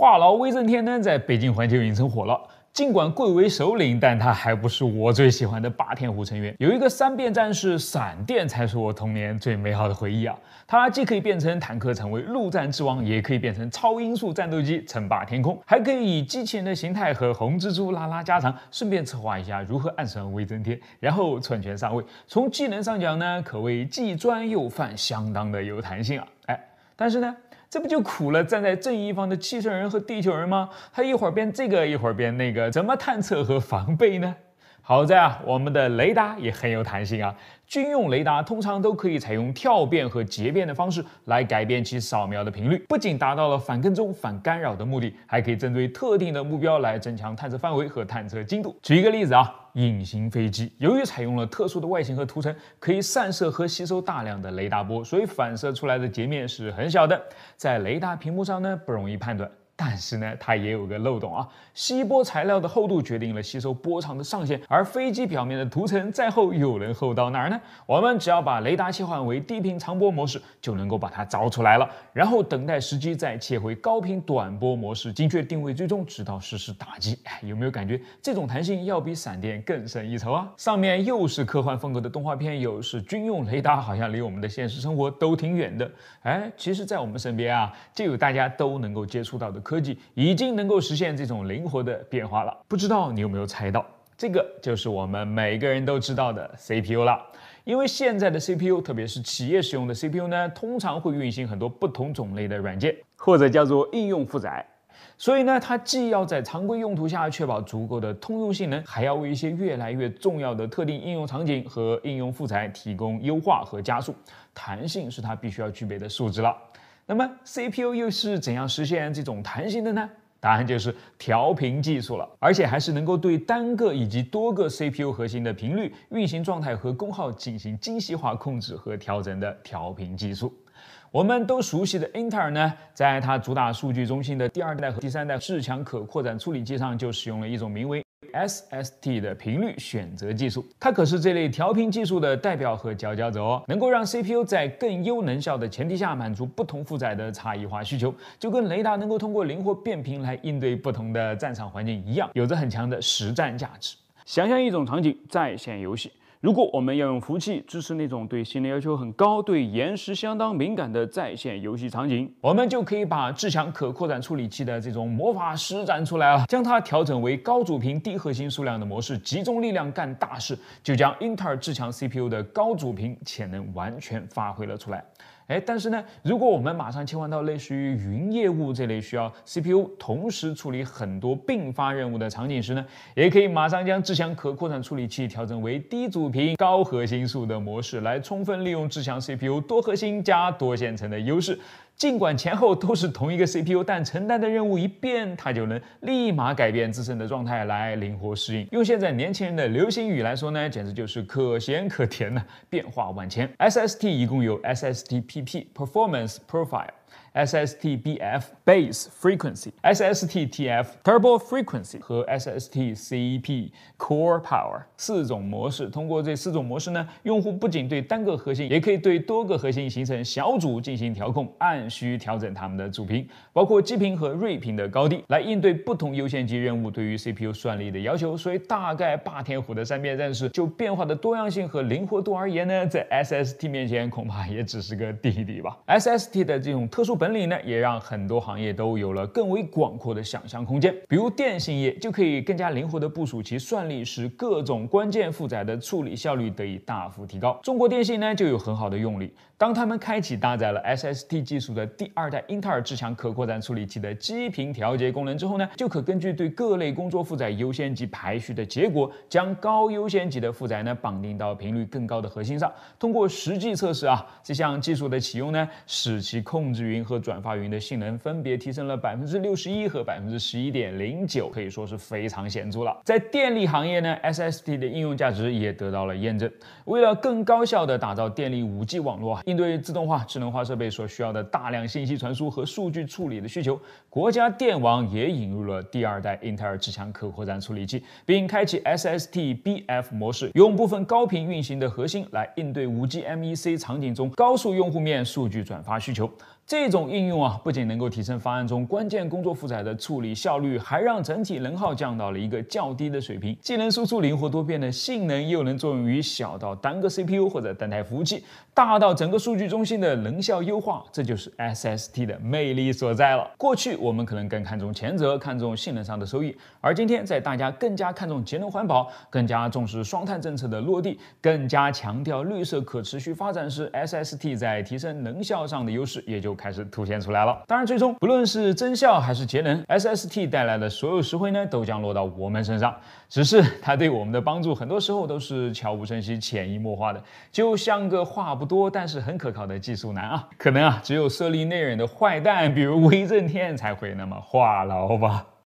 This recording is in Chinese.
话痨威震天呢，在北京环球影城火了。尽管贵为首领，但他还不是我最喜欢的霸天虎成员。有一个三变战士闪电，才是我童年最美好的回忆啊！他既可以变成坦克，成为陆战之王，也可以变成超音速战斗机，称霸天空，还可以以机器人的形态和红蜘蛛拉拉家常，顺便策划一下如何暗算威震天，然后篡权上位。从技能上讲呢，可谓既专又泛，相当的有弹性啊！哎，但是呢。这不就苦了站在正义一方的汽车人和地球人吗？他一会儿变这个，一会儿变那个，怎么探测和防备呢？好在啊，我们的雷达也很有弹性啊。军用雷达通常都可以采用跳变和截变的方式来改变其扫描的频率，不仅达到了反跟踪、反干扰的目的，还可以针对特定的目标来增强探测范围和探测精度。举一个例子啊，隐形飞机由于采用了特殊的外形和涂层，可以散射和吸收大量的雷达波，所以反射出来的截面是很小的，在雷达屏幕上呢不容易判断。但是呢，它也有个漏洞啊。吸波材料的厚度决定了吸收波长的上限，而飞机表面的涂层再厚又能厚到哪儿呢？我们只要把雷达切换为低频长波模式，就能够把它找出来了。然后等待时机，再切回高频短波模式，精确定位追踪，直到实施打击。哎，有没有感觉这种弹性要比闪电更胜一筹啊？上面又是科幻风格的动画片，又是军用雷达，好像离我们的现实生活都挺远的。哎，其实，在我们身边啊，就有大家都能够接触到的。科技已经能够实现这种灵活的变化了，不知道你有没有猜到？这个就是我们每个人都知道的 CPU 了。因为现在的 CPU，特别是企业使用的 CPU 呢，通常会运行很多不同种类的软件，或者叫做应用负载。所以呢，它既要在常规用途下确保足够的通用性能，还要为一些越来越重要的特定应用场景和应用负载提供优化和加速。弹性是它必须要具备的素质了。那么 CPU 又是怎样实现这种弹性的呢？答案就是调频技术了，而且还是能够对单个以及多个 CPU 核心的频率、运行状态和功耗进行精细化控制和调整的调频技术。我们都熟悉的英特尔呢，在它主打数据中心的第二代和第三代至强可扩展处理器上，就使用了一种名为 SST 的频率选择技术，它可是这类调频技术的代表和佼佼者哦，能够让 CPU 在更优能效的前提下，满足不同负载的差异化需求，就跟雷达能够通过灵活变频来应对不同的战场环境一样，有着很强的实战价值。想象一种场景：在线游戏。如果我们要用服务器支持那种对性能要求很高、对延时相当敏感的在线游戏场景，我们就可以把至强可扩展处理器的这种魔法施展出来了，将它调整为高主频、低核心数量的模式，集中力量干大事，就将英特尔至强 CPU 的高主频潜能完全发挥了出来。哎，但是呢，如果我们马上切换到类似于云业务这类需要 CPU 同时处理很多并发任务的场景时呢，也可以马上将智强可扩展处理器调整为低主频、高核心数的模式，来充分利用智强 CPU 多核心加多线程的优势。尽管前后都是同一个 CPU，但承担的任务一变，它就能立马改变自身的状态来灵活适应。用现在年轻人的流行语来说呢，简直就是可咸可甜呐，变化万千。SST 一共有 SSTPP Performance Profile。SSTBF base frequency、SSTTF turbo frequency 和 SSTCP core power 四种模式。通过这四种模式呢，用户不仅对单个核心，也可以对多个核心形成小组进行调控，按需调整它们的主频，包括基频和睿频的高低，来应对不同优先级任务对于 CPU 算力的要求。所以，大概霸天虎的三变战士就变化的多样性和灵活度而言呢，在 SST 面前恐怕也只是个弟弟吧。SST 的这种特。特殊本领呢，也让很多行业都有了更为广阔的想象空间。比如电信业就可以更加灵活地部署其算力，使各种关键负载的处理效率得以大幅提高。中国电信呢就有很好的用例。当他们开启搭载了 SST 技术的第二代英特尔至强可扩展处理器的基频调节功能之后呢，就可根据对各类工作负载优先级排序的结果，将高优先级的负载呢绑定到频率更高的核心上。通过实际测试啊，这项技术的启用呢，使其控制。云和转发云的性能分别提升了百分之六十一和百分之十一点零九，可以说是非常显著了。在电力行业呢，SSD 的应用价值也得到了验证。为了更高效的打造电力五 G 网络，应对自动化、智能化设备所需要的大量信息传输和数据处理的需求，国家电网也引入了第二代英特尔至强可扩展处理器，并开启 SSD BF 模式，用部分高频运行的核心来应对五 G MEC 场景中高速用户面数据转发需求。这种应用啊，不仅能够提升方案中关键工作负载的处理效率，还让整体能耗降到了一个较低的水平。既能输出灵活多变的性能，又能作用于小到单个 CPU 或者单台服务器，大到整个数据中心的能效优化。这就是 SST 的魅力所在了。过去我们可能更看重前者，看重性能上的收益；而今天，在大家更加看重节能环保、更加重视双碳政策的落地、更加强调绿色可持续发展时，SST 在提升能效上的优势也就。开始凸显出来了。当然，最终不论是增效还是节能，SST 带来的所有实惠呢，都将落到我们身上。只是它对我们的帮助，很多时候都是悄无声息、潜移默化的，就像个话不多但是很可靠的技术男啊。可能啊，只有色厉内荏的坏蛋，比如威震天，才会那么话痨吧。